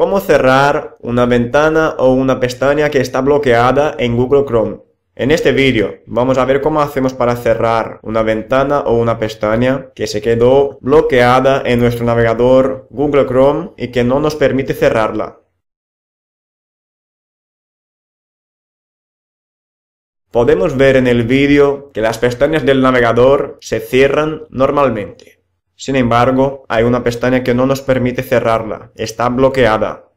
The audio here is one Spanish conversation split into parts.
Cómo cerrar una ventana o una pestaña que está bloqueada en Google Chrome. En este vídeo vamos a ver cómo hacemos para cerrar una ventana o una pestaña que se quedó bloqueada en nuestro navegador Google Chrome y que no nos permite cerrarla. Podemos ver en el vídeo que las pestañas del navegador se cierran normalmente. Sin embargo, hay una pestaña que no nos permite cerrarla, está bloqueada.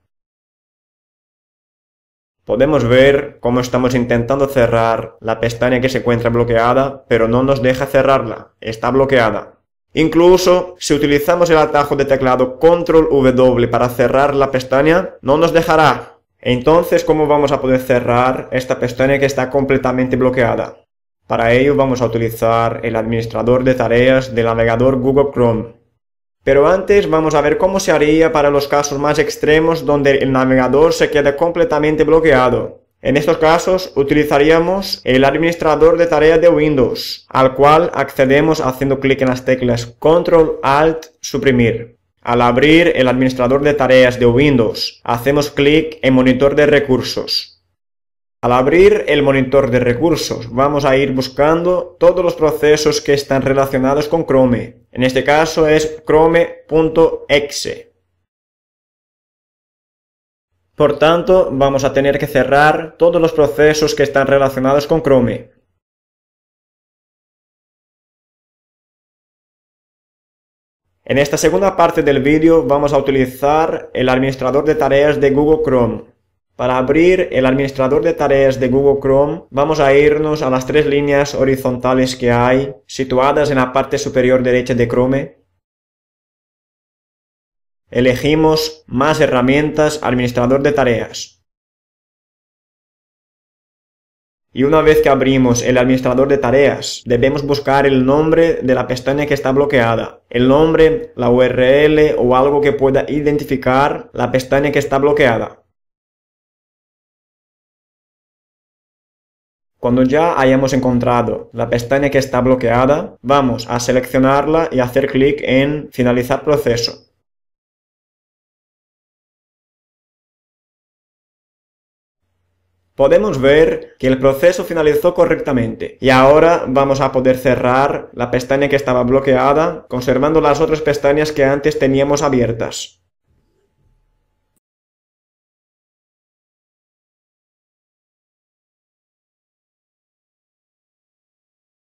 Podemos ver cómo estamos intentando cerrar la pestaña que se encuentra bloqueada, pero no nos deja cerrarla, está bloqueada. Incluso si utilizamos el atajo de teclado ctrl W para cerrar la pestaña, no nos dejará. Entonces, ¿cómo vamos a poder cerrar esta pestaña que está completamente bloqueada? Para ello vamos a utilizar el administrador de tareas del navegador Google Chrome. Pero antes vamos a ver cómo se haría para los casos más extremos donde el navegador se queda completamente bloqueado. En estos casos utilizaríamos el administrador de tareas de Windows, al cual accedemos haciendo clic en las teclas Control Alt Suprimir. Al abrir el administrador de tareas de Windows, hacemos clic en Monitor de recursos. Al abrir el monitor de recursos, vamos a ir buscando todos los procesos que están relacionados con Chrome. En este caso es chrome.exe. Por tanto, vamos a tener que cerrar todos los procesos que están relacionados con Chrome. En esta segunda parte del vídeo vamos a utilizar el administrador de tareas de Google Chrome. Para abrir el administrador de tareas de Google Chrome, vamos a irnos a las tres líneas horizontales que hay, situadas en la parte superior derecha de Chrome. Elegimos Más herramientas, Administrador de tareas. Y una vez que abrimos el administrador de tareas, debemos buscar el nombre de la pestaña que está bloqueada. El nombre, la URL o algo que pueda identificar la pestaña que está bloqueada. Cuando ya hayamos encontrado la pestaña que está bloqueada, vamos a seleccionarla y hacer clic en Finalizar proceso. Podemos ver que el proceso finalizó correctamente y ahora vamos a poder cerrar la pestaña que estaba bloqueada conservando las otras pestañas que antes teníamos abiertas.